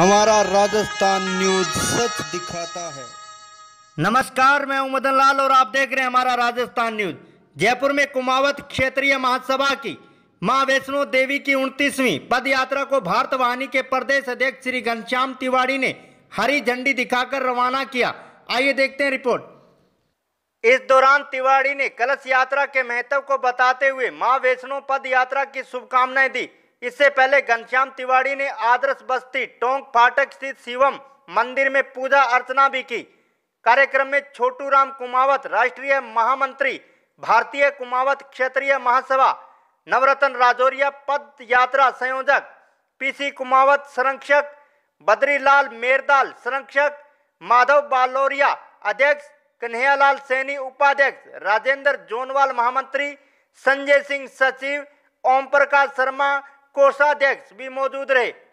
हमारा राजस्थान न्यूज सच दिखाता है नमस्कार मैं हूं मदन लाल और आप देख रहे हैं हमारा राजस्थान न्यूज जयपुर में कुमावत क्षेत्रीय महासभा की मां वैष्णो देवी की उनतीसवीं पद यात्रा को भारत वाहिनी के प्रदेश अध्यक्ष श्री घनश्याम तिवाड़ी ने हरी झंडी दिखाकर रवाना किया आइए देखते हैं रिपोर्ट इस दौरान तिवाड़ी ने कलश यात्रा के महत्व को बताते हुए मां वैष्णो पद यात्रा की शुभकामनाएं दी इससे पहले घनश्याम तिवाड़ी ने आदर्श बस्ती टोंक फाटक स्थित शिवम मंदिर में पूजा अर्चना भी की कार्यक्रम में छोटू राम कुमावत राष्ट्रीय महामंत्री भारतीय कुमावत क्षेत्रीय महासभा नवरत्न राजौरिया पद यात्रा संयोजक पीसी कुमावत संरक्षक बद्रीलाल मेरदाल संरक्षक माधव बालोरिया अध्यक्ष कन्हैयालाल सैनी उपाध्यक्ष राजेंद्र जोनवाल महामंत्री संजय सिंह सचिव ओम प्रकाश शर्मा कोषाध्यक्ष भी मौजूद रहे